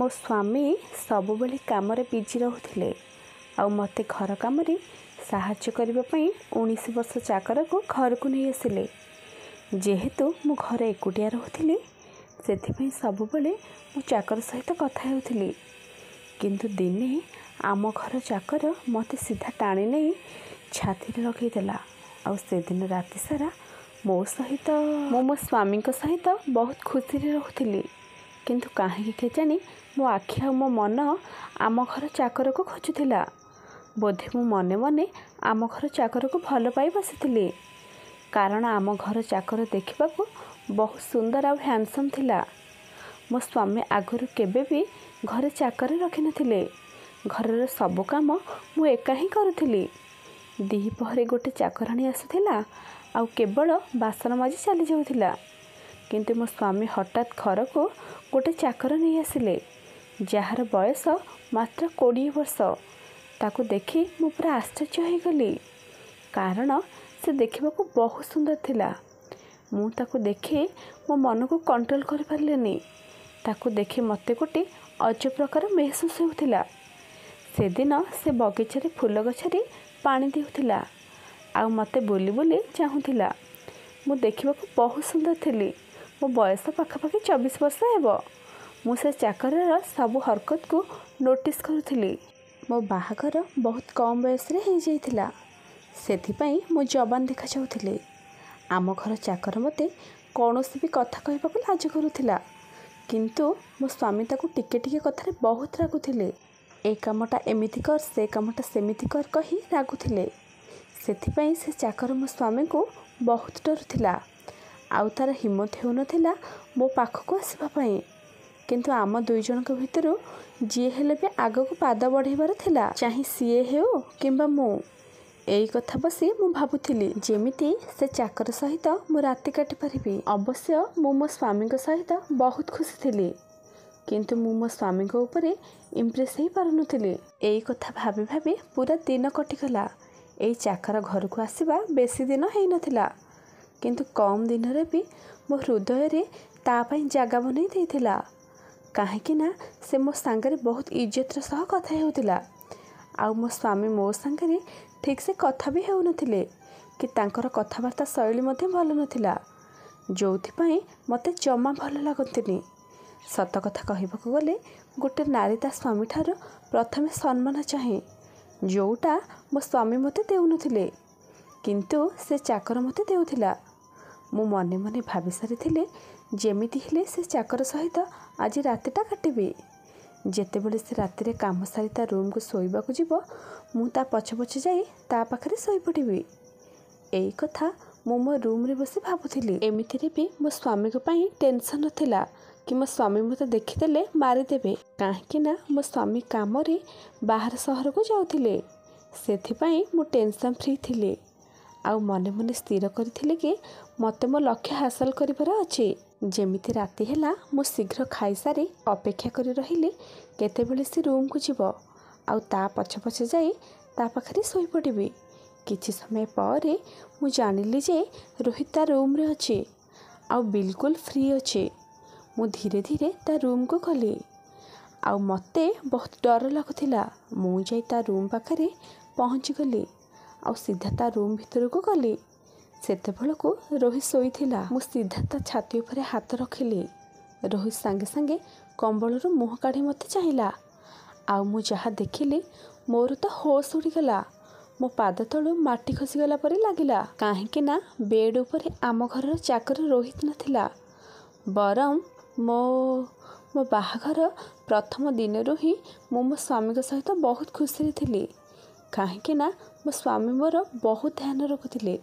ମୋ ସ୍ୱାମୀ ସବୁବେଳେ କାମରେ ବିଜି ରହୁଥିଲେ ଆଉ ମୋତେ ଘର କାମରେ ସାହାଯ୍ୟ କରିବା ପାଇଁ ଉଣେଇଶ ବର୍ଷ ଚାକରକୁ ଘରକୁ ନେଇ ଆସିଲେ ଯେହେତୁ ମୁଁ ଘରେ ଏକୁଟିଆ ରହୁଥିଲି ସେଥିପାଇଁ ସବୁବେଳେ ମୁଁ ଚାକର ସହିତ କଥା ହେଉଥିଲି କିନ୍ତୁ ଦିନେ ଆମ ଘର ଚାକର ମୋତେ ସିଧା ଟାଣି ନେଇ ଛାତିରେ ଲଗାଇଦେଲା ଆଉ ସେଦିନ ରାତି ସାରା ମୋ ସହିତ ମୁଁ ମୋ ସ୍ୱାମୀଙ୍କ ସହିତ ବହୁତ ଖୁସିରେ ରହୁଥିଲି କିନ୍ତୁ କାହିଁକି କେଜାଣି ମୋ ଆଖି ଆଉ ମୋ ମନ ଆମ ଘର ଚାକରକୁ ଖୋଜୁଥିଲା ବୋଧେ ମୁଁ ମନେ ମନେ ଆମ ଘର ଚାକରକୁ ଭଲ ପାଇ ବସିଥିଲି କାରଣ ଆମ ଘର ଚାକର ଦେଖିବାକୁ ବହୁତ ସୁନ୍ଦର ଆଉ ହ୍ୟାଣ୍ଡସମ୍ ଥିଲା ମୋ ସ୍ୱାମୀ ଆଗରୁ କେବେ ବି ଘରେ ଚାକର ରଖିନଥିଲେ ଘରର ସବୁ କାମ ମୁଁ ଏକା ହିଁ କରୁଥିଲି ଦ୍ୱିପହରେ ଗୋଟେ ଚାକରାଣୀ ଆସୁଥିଲା ଆଉ କେବଳ ବାସନ ମାଜି ଚାଲିଯାଉଥିଲା କିନ୍ତୁ ମୋ ସ୍ୱାମୀ ହଠାତ୍ ଘରକୁ ଗୋଟେ ଚାକର ନେଇ ଆସିଲେ ଯାହାର ବୟସ ମାତ୍ର କୋଡ଼ିଏ ବର୍ଷ ତାକୁ ଦେଖି ମୁଁ ପୁରା ଆଶ୍ଚର୍ଯ୍ୟ ହୋଇଗଲି କାରଣ ସେ ଦେଖିବାକୁ ବହୁତ ସୁନ୍ଦର ଥିଲା ମୁଁ ତାକୁ ଦେଖି ମୋ ମନକୁ କଣ୍ଟ୍ରୋଲ କରିପାରିଲିନି ତାକୁ ଦେଖି ମୋତେ ଗୋଟିଏ ଅଜବ ପ୍ରକାର ମେହସୁସ ହେଉଥିଲା ସେଦିନ ସେ ବଗିଚାରେ ଫୁଲ ଗଛରେ ପାଣି ଦେଉଥିଲା ଆଉ ମୋତେ ବୁଲି ବୁଲି ଚାହୁଁଥିଲା ମୁଁ ଦେଖିବାକୁ ବହୁତ ସୁନ୍ଦର ଥିଲି ମୋ ବୟସ ପାଖାପାଖି ଚବିଶ ବର୍ଷ ହେବ ମୁଁ ସେ ଚାକରର ସବୁ ହରକତକୁ ନୋଟିସ୍ କରୁଥିଲି ମୋ ବାହାଘର ବହୁତ କମ୍ ବୟସରେ ହୋଇଯାଇଥିଲା ସେଥିପାଇଁ ମୁଁ ଯବାନ ଦେଖାଯାଉଥିଲି ଆମ ଘର ଚାକର ମୋତେ କୌଣସି ବି କଥା କହିବାକୁ ଲାଜ କରୁଥିଲା କିନ୍ତୁ ମୋ ସ୍ୱାମୀ ତାକୁ ଟିକେ ଟିକେ କଥାରେ ବହୁତ ରାଗୁଥିଲେ ଏ କାମଟା ଏମିତି କର ସେ କାମଟା ସେମିତି କର କହି ରାଗୁଥିଲେ ସେଥିପାଇଁ ସେ ଚାକର ମୋ ସ୍ୱାମୀଙ୍କୁ ବହୁତ ଡରୁଥିଲା ଆଉ ତା'ର ହିମତ ହେଉନଥିଲା ମୋ ପାଖକୁ ଆସିବା ପାଇଁ କିନ୍ତୁ ଆମ ଦୁଇ ଜଣଙ୍କ ଭିତରୁ ଯିଏ ହେଲେ ବି ଆଗକୁ ପାଦ ବଢ଼େଇବାର ଥିଲା ଚାହିଁ ସିଏ ହେଉ କିମ୍ବା ମୁଁ ଏଇ କଥା ବସି ମୁଁ ଭାବୁଥିଲି ଯେମିତି ସେ ଚାକର ସହିତ ମୁଁ ରାତି କାଟିପାରିବି ଅବଶ୍ୟ ମୁଁ ମୋ ସ୍ୱାମୀଙ୍କ ସହିତ ବହୁତ ଖୁସି ଥିଲି କିନ୍ତୁ ମୁଁ ମୋ ସ୍ୱାମୀଙ୍କ ଉପରେ ଇମ୍ପ୍ରେସ୍ ହେଇପାରୁନଥିଲି ଏଇ କଥା ଭାବି ଭାବି ପୁରା ଦିନ କଟିଗଲା ଏଇ ଚାକର ଘରକୁ ଆସିବା ବେଶୀ ଦିନ ହେଇନଥିଲା କିନ୍ତୁ କମ୍ ଦିନରେ ବି ମୋ ହୃଦୟରେ ତା ପାଇଁ ଜାଗା ବନେଇ ଦେଇଥିଲା କାହିଁକି ନା ସେ ମୋ ସାଙ୍ଗରେ ବହୁତ ଇଜ୍ଜତର ସହ କଥା ହେଉଥିଲା ଆଉ ମୋ ସ୍ୱାମୀ ମୋ ସାଙ୍ଗରେ ଠିକ୍ସେ କଥା ବି ହେଉନଥିଲେ କି ତାଙ୍କର କଥାବାର୍ତ୍ତା ଶୈଳୀ ମଧ୍ୟ ଭଲ ନଥିଲା ଯେଉଁଥିପାଇଁ ମୋତେ ଜମା ଭଲ ଲାଗନ୍ତିନି ସତ କଥା କହିବାକୁ ଗଲେ ଗୋଟେ ନାରୀ ତା ସ୍ୱାମୀଠାରୁ ପ୍ରଥମେ ସମ୍ମାନ ଚାହେଁ ଯେଉଁଟା ମୋ ସ୍ୱାମୀ ମୋତେ ଦେଉନଥିଲେ କିନ୍ତୁ ସେ ଚାକର ମୋତେ ଦେଉଥିଲା ମୁଁ ମନେ ମନେ ଭାବି ସାରିଥିଲି ଯେମିତି ହେଲେ ସେ ଚାକର ସହିତ ଆଜି ରାତିଟା କାଟିବି ଯେତେବେଳେ ସେ ରାତିରେ କାମ ସାରି ତା ରୁମ୍କୁ ଶୋଇବାକୁ ଯିବ ମୁଁ ତା ପଛେ ପଛେ ଯାଇ ତା ପାଖରେ ଶୋଇପଡ଼ିବି ଏଇ କଥା ମୁଁ ମୋ ରୁମ୍ରେ ବସି ଭାବୁଥିଲି ଏମିତିରେ ବି ମୋ ସ୍ୱାମୀଙ୍କ ପାଇଁ ଟେନସନ୍ ନଥିଲା କି ମୋ ସ୍ୱାମୀ ମୋତେ ଦେଖିଦେଲେ ମାରିଦେବେ କାହିଁକିନା ମୋ ସ୍ୱାମୀ କାମରେ ବାହାର ସହରକୁ ଯାଉଥିଲେ ସେଥିପାଇଁ ମୁଁ ଟେନସନ୍ ଫ୍ରି ଥିଲି ଆଉ ମନେ ମନେ ସ୍ଥିର କରିଥିଲି କି ମୋତେ ମୋ ଲକ୍ଷ୍ୟ ହାସଲ କରିବାର ଅଛି ଯେମିତି ରାତି ହେଲା ମୁଁ ଶୀଘ୍ର ଖାଇସାରି ଅପେକ୍ଷା କରି ରହିଲି କେତେବେଳେ ସେ ରୁମ୍କୁ ଯିବ ଆଉ ତା ପଛେ ପଛେ ଯାଇ ତା ପାଖରେ ଶୋଇପଡ଼ିବି କିଛି ସମୟ ପରେ ମୁଁ ଜାଣିଲି ଯେ ରୋହିତ ତା ରୁମ୍ରେ ଅଛି ଆଉ ବିଲକୁଲ ଫ୍ରି ଅଛି ମୁଁ ଧୀରେ ଧୀରେ ତା ରୁମ୍କୁ ଗଲି ଆଉ ମୋତେ ବହୁତ ଡର ଲାଗୁଥିଲା ମୁଁ ଯାଇ ତା ରୁମ୍ ପାଖରେ ପହଞ୍ଚିଗଲି ଆଉ ସିଧା ତା ରୁମ୍ ଭିତରକୁ ଗଲି ସେତେବେଳକୁ ରୋହି ଶୋଇଥିଲା ମୁଁ ସିଧା ତା ଛାତି ଉପରେ ହାତ ରଖିଲି ରୋହି ସାଙ୍ଗେ ସାଙ୍ଗେ କମ୍ବଳରୁ ମୁହଁ କାଢ଼ି ମୋତେ ଚାହିଁଲା ଆଉ ମୁଁ ଯାହା ଦେଖିଲି ମୋର ତ ହୋସ୍ ଉଡ଼ିଗଲା ମୋ ପାଦ ତଳୁ ମାଟି ଖସିଗଲା ପରି ଲାଗିଲା କାହିଁକିନା ବେଡ଼୍ ଉପରେ ଆମ ଘରର ଚାକର ରୋହିତ ନଥିଲା ବରଂ ମୋ ମୋ ବାହାଘର ପ୍ରଥମ ଦିନରୁ ହିଁ ମୁଁ ମୋ ସ୍ୱାମୀଙ୍କ ସହିତ ବହୁତ ଖୁସିରେ ଥିଲି କାହିଁକିନା ମୋ ସ୍ୱାମୀ ମୋର ବହୁତ ଧ୍ୟାନ ରଖୁଥିଲେ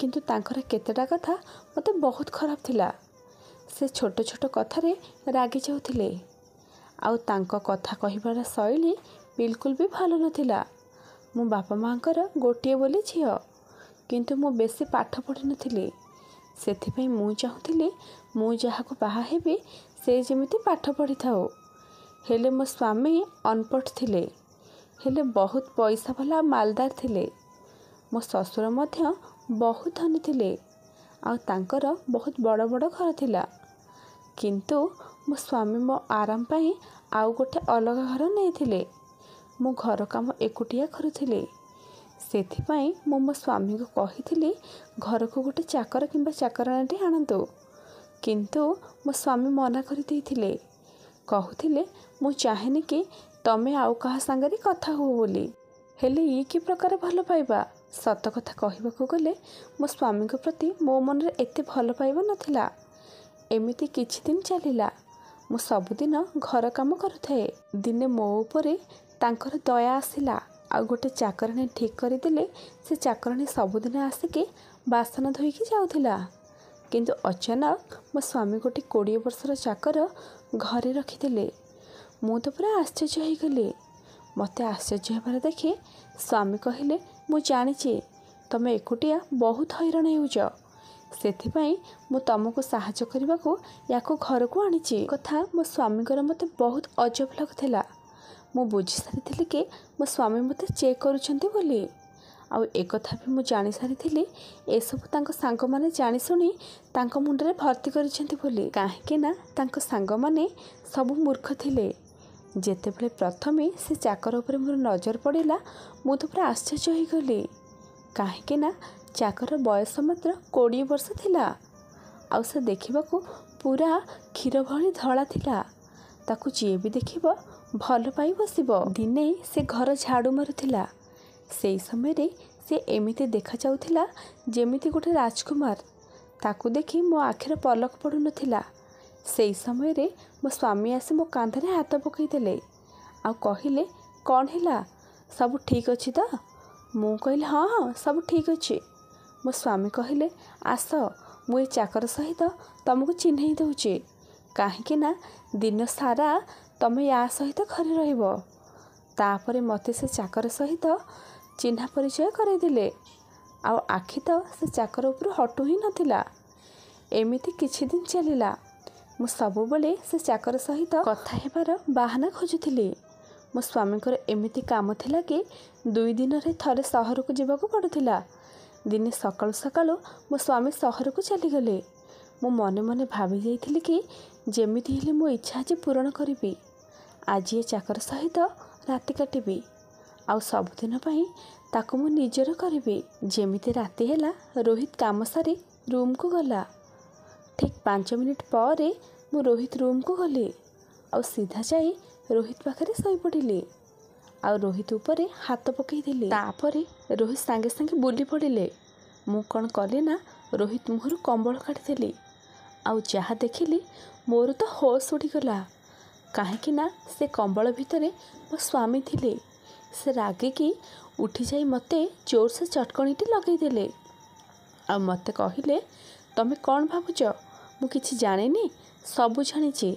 କିନ୍ତୁ ତାଙ୍କର କେତେଟା କଥା ମୋତେ ବହୁତ ଖରାପ ଥିଲା ସେ ଛୋଟ ଛୋଟ କଥାରେ ରାଗିଯାଉଥିଲେ ଆଉ ତାଙ୍କ କଥା କହିବାର ଶୈଳୀ ବିଲକୁଲ ବି ଭଲ ନଥିଲା ମୁଁ ବାପା ମାଆଙ୍କର ଗୋଟିଏ ବୋଲି ଝିଅ କିନ୍ତୁ ମୁଁ ବେଶୀ ପାଠ ପଢ଼ିନଥିଲି ସେଥିପାଇଁ ମୁଁ ଚାହୁଁଥିଲି ମୁଁ ଯାହାକୁ ବାହା ହେବି ସେ ଯେମିତି ପାଠ ପଢ଼ିଥାଉ ହେଲେ ମୋ ସ୍ୱାମୀ ଅନପଢ଼ ଥିଲେ ହେଲେ ବହୁତ ପଇସା ଭଲା ମାଲଦାର ଥିଲେ ମୋ ଶ୍ୱଶୁର ମଧ୍ୟ ବହୁତ ଧନୀ ଥିଲେ ଆଉ ତାଙ୍କର ବହୁତ ବଡ଼ ବଡ଼ ଘର ଥିଲା କିନ୍ତୁ ମୋ ସ୍ୱାମୀ ମୋ ଆରାମ ପାଇଁ ଆଉ ଗୋଟେ ଅଲଗା ଘର ନେଇଥିଲେ ମୁଁ ଘର କାମ ଏକୁଟିଆ କରୁଥିଲି ସେଥିପାଇଁ ମୁଁ ମୋ ସ୍ୱାମୀଙ୍କୁ କହିଥିଲି ଘରକୁ ଗୋଟେ ଚାକର କିମ୍ବା ଚାକରଣାଟି ଆଣନ୍ତୁ କିନ୍ତୁ ମୋ ସ୍ୱାମୀ ମନା କରିଦେଇଥିଲେ କହୁଥିଲେ ମୁଁ ଚାହେଁନି କି ତମେ ଆଉ କାହା ସାଙ୍ଗରେ କଥା ହୁଅ ବୋଲି ହେଲେ ଇଏ କି ପ୍ରକାର ଭଲ ପାଇବା ସତ କଥା କହିବାକୁ ଗଲେ ମୋ ସ୍ୱାମୀଙ୍କ ପ୍ରତି ମୋ ମନରେ ଏତେ ଭଲ ପାଇବା ନଥିଲା ଏମିତି କିଛି ଦିନ ଚାଲିଲା ମୁଁ ସବୁଦିନ ଘର କାମ କରୁଥାଏ ଦିନେ ମୋ ଉପରେ ତାଙ୍କର ଦୟା ଆସିଲା ଆଉ ଗୋଟେ ଚାକରଣୀ ଠିକ୍ କରିଦେଲେ ସେ ଚାକରଣୀ ସବୁଦିନ ଆସିକି ବାସନ ଧୋଇକି ଯାଉଥିଲା କିନ୍ତୁ ଅଚାନକ ମୋ ସ୍ୱାମୀ ଗୋଟେ କୋଡ଼ିଏ ବର୍ଷର ଚାକର ଘରେ ରଖିଥିଲେ ମୁଁ ତ ପୁରା ଆଶ୍ଚର୍ଯ୍ୟ ହୋଇଗଲି ମୋତେ ଆଶ୍ଚର୍ଯ୍ୟ ହେବାର ଦେଖି ସ୍ୱାମୀ କହିଲେ ମୁଁ ଜାଣିଛି ତୁମେ ଏକୁଟିଆ ବହୁତ ହଇରାଣ ହେଉଛ ସେଥିପାଇଁ ମୁଁ ତୁମକୁ ସାହାଯ୍ୟ କରିବାକୁ ୟାକୁ ଘରକୁ ଆଣିଛି କଥା ମୋ ସ୍ୱାମୀଙ୍କର ମୋତେ ବହୁତ ଅଜବ ଲାଗୁଥିଲା ମୁଁ ବୁଝିସାରିଥିଲି କି ମୋ ସ୍ୱାମୀ ମୋତେ ଚେକ୍ କରୁଛନ୍ତି ବୋଲି ଆଉ ଏକଥା ବି ମୁଁ ଜାଣିସାରିଥିଲି ଏସବୁ ତାଙ୍କ ସାଙ୍ଗମାନେ ଜାଣିଶୁଣି ତାଙ୍କ ମୁଣ୍ଡରେ ଭର୍ତ୍ତି କରିଛନ୍ତି ବୋଲି କାହିଁକିନା ତାଙ୍କ ସାଙ୍ଗମାନେ ସବୁ ମୂର୍ଖ ଥିଲେ ଯେତେବେଳେ ପ୍ରଥମେ ସେ ଚାକର ଉପରେ ମୋର ନଜର ପଡ଼ିଲା ମୁଁ ତ ପୁରା ଆଶ୍ଚର୍ଯ୍ୟ ହୋଇଗଲି କାହିଁକି ନା ଚାକର ବୟସ ମାତ୍ର କୋଡ଼ିଏ ବର୍ଷ ଥିଲା ଆଉ ସେ ଦେଖିବାକୁ ପୁରା କ୍ଷୀର ଭଳି ଧଳା ଥିଲା ତାକୁ ଯିଏ ବି ଦେଖିବ ଭଲ ପାଇ ବସିବ ଦିନେ ସେ ଘର ଝାଡ଼ୁ ମାରୁଥିଲା ସେଇ ସମୟରେ ସେ ଏମିତି ଦେଖାଯାଉଥିଲା ଯେମିତି ଗୋଟେ ରାଜକୁମାର ତାକୁ ଦେଖି ମୋ ଆଖିର ପଲକ ପଡ଼ୁନଥିଲା ସେହି ସମୟରେ ମୋ ସ୍ୱାମୀ ଆସି ମୋ କାନ୍ଧରେ ହାତ ପକାଇଦେଲେ ଆଉ କହିଲେ କ'ଣ ହେଲା ସବୁ ଠିକ୍ ଅଛି ତ ମୁଁ କହିଲି ହଁ ହଁ ସବୁ ଠିକ୍ ଅଛି ମୋ ସ୍ୱାମୀ କହିଲେ ଆସ ମୁଁ ଏ ଚାକର ସହିତ ତୁମକୁ ଚିହ୍ନେଇ ଦେଉଛି କାହିଁକି ନା ଦିନ ସାରା ତୁମେ ୟା ସହିତ ଘରେ ରହିବ ତାପରେ ମୋତେ ସେ ଚାକର ସହିତ ଚିହ୍ନା ପରିଚୟ କରାଇଦେଲେ ଆଉ ଆଖି ତ ସେ ଚାକର ଉପରୁ ହଟୁ ହିଁ ନଥିଲା ଏମିତି କିଛି ଦିନ ଚାଲିଲା ମୁଁ ସବୁବେଳେ ସେ ଚାକର ସହିତ କଥା ହେବାର ବାହାନା ଖୋଜୁଥିଲି ମୋ ସ୍ୱାମୀଙ୍କର ଏମିତି କାମ ଥିଲା କି ଦୁଇ ଦିନରେ ଥରେ ସହରକୁ ଯିବାକୁ ପଡ଼ୁଥିଲା ଦିନେ ସକାଳୁ ସକାଳୁ ମୋ ସ୍ୱାମୀ ସହରକୁ ଚାଲିଗଲେ ମୁଁ ମନେ ମନେ ଭାବିଯାଇଥିଲି କି ଯେମିତି ହେଲେ ମୋ ଇଚ୍ଛା ଆଜି ପୂରଣ କରିବି ଆଜି ଏ ଚାକର ସହିତ ରାତି କାଟିବି ଆଉ ସବୁଦିନ ପାଇଁ ତାକୁ ମୁଁ ନିଜର କରିବି ଯେମିତି ରାତି ହେଲା ରୋହିତ କାମ ସାରି ରୁମ୍କୁ ଗଲା ଠିକ୍ ପାଞ୍ଚ ମିନିଟ୍ ପରେ ମୁଁ ରୋହିତ ରୁମ୍କୁ ଗଲି ଆଉ ସିଧା ଯାଇ ରୋହିତ ପାଖରେ ଶୋଇପଡ଼ିଲି ଆଉ ରୋହିତ ଉପରେ ହାତ ପକାଇଦେଲି ତାପରେ ରୋହିତ ସାଙ୍ଗେ ସାଙ୍ଗେ ବୁଲି ପଡ଼ିଲେ ମୁଁ କ'ଣ କଲି ନା ରୋହିତ ମୁହଁରୁ କମ୍ବଳ କାଢ଼ିଦେଲି ଆଉ ଯାହା ଦେଖିଲି ମୋର ତ ହୋସ୍ ଉଡ଼ିଗଲା କାହିଁକି ନା ସେ କମ୍ବଳ ଭିତରେ ମୋ ସ୍ୱାମୀ ଥିଲେ ସେ ରାଗିକି ଉଠିଯାଇ ମୋତେ ଜୋରସେ ଚଟକଣିଟି ଲଗାଇଦେଲେ ଆଉ ମୋତେ କହିଲେ ତମେ କ'ଣ ଭାବୁଛ ମୁଁ କିଛି ଜାଣିନି ସବୁ ଜାଣିଛି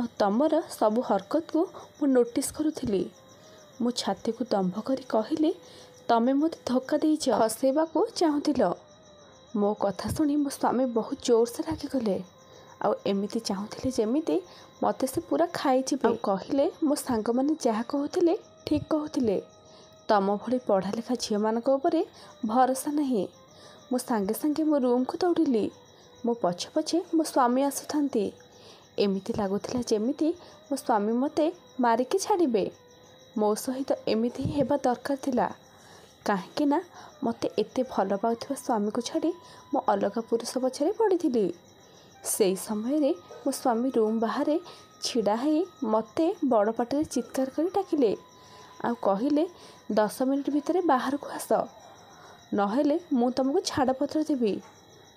ଆଉ ତୁମର ସବୁ ହରକତକୁ ମୁଁ ନୋଟିସ୍ କରୁଥିଲି ମୁଁ ଛାତିକୁ ଦମ୍ଭ କରି କହିଲି ତୁମେ ମୋତେ ଧୋକା ଦେଇଛ ହସେଇବାକୁ ଚାହୁଁଥିଲ ମୋ କଥା ଶୁଣି ମୋ ସ୍ୱାମୀ ବହୁତ ଜୋରସେ ରାଗିଗଲେ ଆଉ ଏମିତି ଚାହୁଁଥିଲେ ଯେମିତି ମୋତେ ସେ ପୁରା ଖାଇଯିବ କହିଲେ ମୋ ସାଙ୍ଗମାନେ ଯାହା କହୁଥିଲେ ଠିକ୍ କହୁଥିଲେ ତୁମ ଭଳି ପଢ଼ାଲେଖା ଝିଅମାନଙ୍କ ଉପରେ ଭରସା ନାହିଁ ମୁଁ ସାଙ୍ଗେ ସାଙ୍ଗେ ମୋ ରୁମ୍କୁ ଦୌଡ଼ିଲି ମୋ ପଛେ ପଛେ ମୋ ସ୍ୱାମୀ ଆସୁଥାନ୍ତି ଏମିତି ଲାଗୁଥିଲା ଯେମିତି ମୋ ସ୍ୱାମୀ ମୋତେ ମାରିକି ଛାଡ଼ିବେ ମୋ ସହିତ ଏମିତି ହିଁ ହେବା ଦରକାର ଥିଲା କାହିଁକିନା ମୋତେ ଏତେ ଭଲ ପାଉଥିବା ସ୍ୱାମୀକୁ ଛାଡ଼ି ମୁଁ ଅଲଗା ପୁରୁଷ ପଛରେ ପଡ଼ିଥିଲି ସେହି ସମୟରେ ମୋ ସ୍ୱାମୀ ରୁମ୍ ବାହାରେ ଛିଡ଼ା ହୋଇ ମୋତେ ବଡ଼ ପାଟରେ ଚିତ୍କାର କରି ଡାକିଲେ ଆଉ କହିଲେ ଦଶ ମିନିଟ୍ ଭିତରେ ବାହାରକୁ ଆସ ନହେଲେ ମୁଁ ତୁମକୁ ଛାଡ଼ପତ୍ର ଦେବି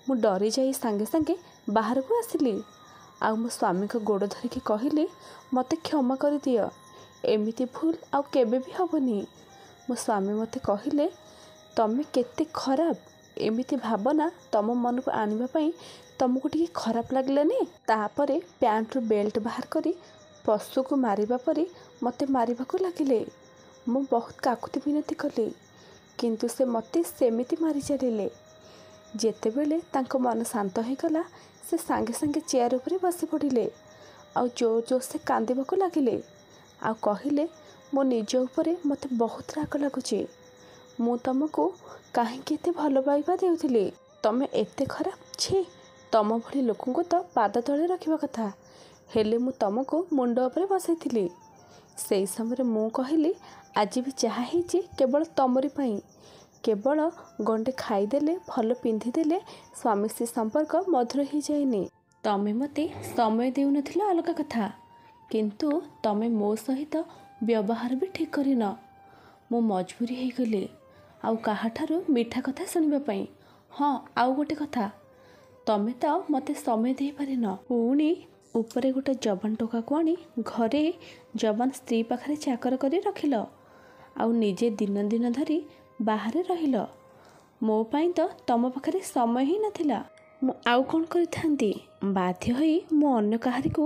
ମୁଁ ଡରିଯାଇ ସାଙ୍ଗେ ସାଙ୍ଗେ ବାହାରକୁ ଆସିଲି ଆଉ ମୋ ସ୍ୱାମୀଙ୍କ ଗୋଡ଼ ଧରିକି କହିଲି ମୋତେ କ୍ଷମା କରିଦିଅ ଏମିତି ଭୁଲ ଆଉ କେବେ ବି ହେବନି ମୋ ସ୍ୱାମୀ ମୋତେ କହିଲେ ତମେ କେତେ ଖରାପ ଏମିତି ଭାବନା ତମ ମନକୁ ଆଣିବା ପାଇଁ ତମକୁ ଟିକେ ଖରାପ ଲାଗିଲାନି ତାପରେ ପ୍ୟାଣ୍ଟରୁ ବେଲ୍ଟ ବାହାର କରି ପଶୁକୁ ମାରିବା ପରେ ମୋତେ ମାରିବାକୁ ଲାଗିଲେ ମୁଁ ବହୁତ କାକୁତି ବିନତି କଲି କିନ୍ତୁ ସେ ମୋତେ ସେମିତି ମାରି ଚାଲିଲେ ଯେତେବେଳେ ତାଙ୍କ ମନ ଶାନ୍ତ ହୋଇଗଲା ସେ ସାଙ୍ଗେ ସାଙ୍ଗେ ଚେୟାର ଉପରେ ବସି ପଡ଼ିଲେ ଆଉ ଜୋର ଜୋର ସେ କାନ୍ଦିବାକୁ ଲାଗିଲେ ଆଉ କହିଲେ ମୋ ନିଜ ଉପରେ ମୋତେ ବହୁତ ରାଗ ଲାଗୁଛି ମୁଁ ତୁମକୁ କାହିଁକି ଏତେ ଭଲ ପାଇବା ଦେଉଥିଲି ତୁମେ ଏତେ ଖରାପ ଛି ତୁମ ଭଳି ଲୋକଙ୍କୁ ତ ପାଦ ତଳେ ରଖିବା କଥା ହେଲେ ମୁଁ ତୁମକୁ ମୁଣ୍ଡ ଉପରେ ବସାଇଥିଲି ସେଇ ସମୟରେ ମୁଁ କହିଲି ଆଜି ବି ଯାହା ହେଇଛି କେବଳ ତୁମରି ପାଇଁ କେବଳ ଗଣ୍ଡେ ଖାଇଦେଲେ ଭଲ ପିନ୍ଧିଦେଲେ ସ୍ୱାମୀ ସ୍ତ୍ରୀ ସମ୍ପର୍କ ମଧୁର ହୋଇଯାଏନି ତମେ ମୋତେ ସମୟ ଦେଉନଥିଲ ଅଲଗା କଥା କିନ୍ତୁ ତମେ ମୋ ସହିତ ବ୍ୟବହାର ବି ଠିକ୍ କରିନ ମୁଁ ମଜବୁରୀ ହୋଇଗଲି ଆଉ କାହାଠାରୁ ମିଠା କଥା ଶୁଣିବା ପାଇଁ ହଁ ଆଉ ଗୋଟେ କଥା ତମେ ତ ମୋତେ ସମୟ ଦେଇପାରିନ ପୁଣି ଉପରେ ଗୋଟେ ଯବାନ ଟୋକାକୁ ଆଣି ଘରେ ଯବାନ ସ୍ତ୍ରୀ ପାଖରେ ଚାକର କରି ରଖିଲ ଆଉ ନିଜେ ଦିନ ଦିନ ଧରି ବାହାରେ ରହିଲ ମୋ ପାଇଁ ତ ତମ ପାଖରେ ସମୟ ହିଁ ନଥିଲା ମୁଁ ଆଉ କ'ଣ କରିଥାନ୍ତି ବାଧ୍ୟ ହୋଇ ମୁଁ ଅନ୍ୟ କାହାରିକୁ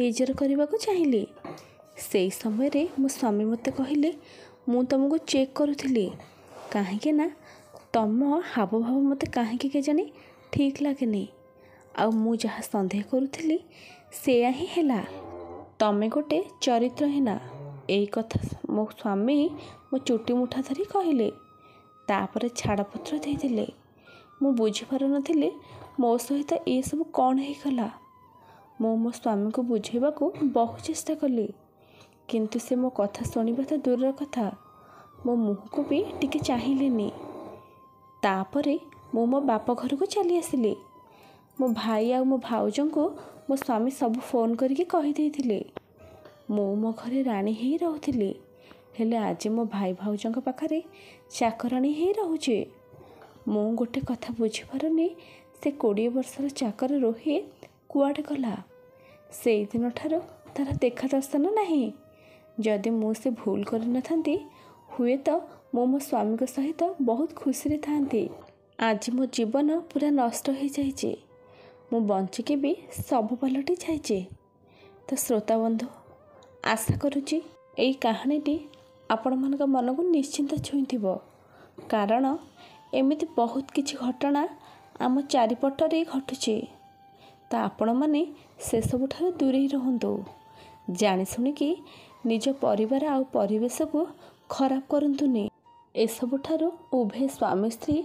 ନିଜର କରିବାକୁ ଚାହିଁଲି ସେଇ ସମୟରେ ମୋ ସ୍ୱାମୀ ମୋତେ କହିଲେ ମୁଁ ତୁମକୁ ଚେକ୍ କରୁଥିଲି କାହିଁକି ନା ତୁମ ହାବଭାବ ମୋତେ କାହିଁକି କେଜାଣି ଠିକ୍ ଲାଗେନି ଆଉ ମୁଁ ଯାହା ସନ୍ଦେହ କରୁଥିଲି ସେୟା ହିଁ ହେଲା ତମେ ଗୋଟେ ଚରିତ୍ର ହେନା ଏଇ କଥା ମୋ ସ୍ୱାମୀ ମୋ ଚୁଟି ମୁଠା ଧରି କହିଲେ ତାପରେ ଛାଡ଼ପତ୍ର ଦେଇଥିଲେ ମୁଁ ବୁଝିପାରୁନଥିଲି ମୋ ସହିତ ଏସବୁ କ'ଣ ହେଇଗଲା ମୁଁ ମୋ ସ୍ୱାମୀଙ୍କୁ ବୁଝାଇବାକୁ ବହୁ ଚେଷ୍ଟା କଲି କିନ୍ତୁ ସେ ମୋ କଥା ଶୁଣିବା ତ ଦୂରର କଥା ମୋ ମୁହଁକୁ ବି ଟିକେ ଚାହିଁଲେନି ତାପରେ ମୁଁ ମୋ ବାପ ଘରକୁ ଚାଲି ଆସିଲି ମୋ ଭାଇ ଆଉ ମୋ ଭାଉଜଙ୍କୁ ମୋ ସ୍ୱାମୀ ସବୁ ଫୋନ୍ କରିକି କହିଦେଇଥିଲି ମୁଁ ମୋ ଘରେ ରାଣୀ ହେଇ ରହୁଥିଲି ହେଲେ ଆଜି ମୋ ଭାଇ ଭାଉଜଙ୍କ ପାଖରେ ଚାକରାଣୀ ହେଇ ରହୁଛି ମୁଁ ଗୋଟେ କଥା ବୁଝିପାରୁନି ସେ କୋଡ଼ିଏ ବର୍ଷର ଚାକର ରୋହି କୁଆଡ଼େ ଗଲା ସେଇଦିନଠାରୁ ତା'ର ଦେଖା ଦର୍ଶନ ନାହିଁ ଯଦି ମୁଁ ସେ ଭୁଲ କରିନଥାନ୍ତି ହୁଏତ ମୁଁ ମୋ ସ୍ୱାମୀଙ୍କ ସହିତ ବହୁତ ଖୁସିରେ ଥାନ୍ତି ଆଜି ମୋ ଜୀବନ ପୁରା ନଷ୍ଟ ହୋଇଯାଇଛି ମୁଁ ବଞ୍ଚିକି ବି ସବୁ ପାଲଟି ଯାଇଛି ତ ଶ୍ରୋତାବନ୍ଧୁ ଆଶା କରୁଛି ଏଇ କାହାଣୀଟି ଆପଣମାନଙ୍କ ମନକୁ ନିଶ୍ଚିନ୍ତ ଛୁଇଁଥିବ କାରଣ ଏମିତି ବହୁତ କିଛି ଘଟଣା ଆମ ଚାରିପଟରେ ଘଟୁଛି ତ ଆପଣମାନେ ସେସବୁଠାରୁ ଦୂରେଇ ରୁହନ୍ତୁ ଜାଣିଶୁଣିକି ନିଜ ପରିବାର ଆଉ ପରିବେଶକୁ ଖରାପ କରନ୍ତୁନି ଏସବୁଠାରୁ ଉଭୟ ସ୍ୱାମୀ ସ୍ତ୍ରୀ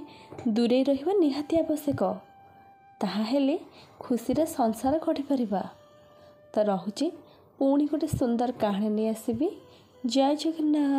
ଦୂରେଇ ରହିବା ନିହାତି ଆବଶ୍ୟକ ତାହାହେଲେ ଖୁସିରେ ସଂସାର ଗଢ଼ିପାରିବା ତ ରହୁଛି ପୁଣି ଗୋଟେ ସୁନ୍ଦର କାହାଣୀ ନେଇ ଆସିବି जय जगन्नाथ